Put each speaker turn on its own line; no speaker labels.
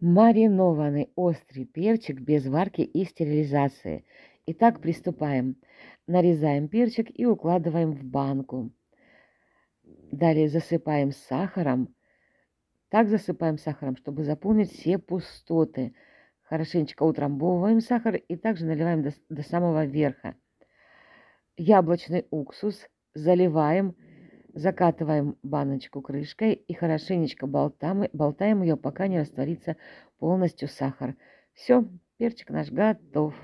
Маринованный острый перчик без варки и стерилизации. Итак, приступаем. Нарезаем перчик и укладываем в банку. Далее засыпаем сахаром. Так засыпаем сахаром, чтобы заполнить все пустоты. Хорошенечко утрамбовываем сахар и также наливаем до, до самого верха. Яблочный уксус заливаем Закатываем баночку крышкой и хорошенечко болтаем, болтаем ее, пока не растворится полностью сахар. Все, перчик наш готов.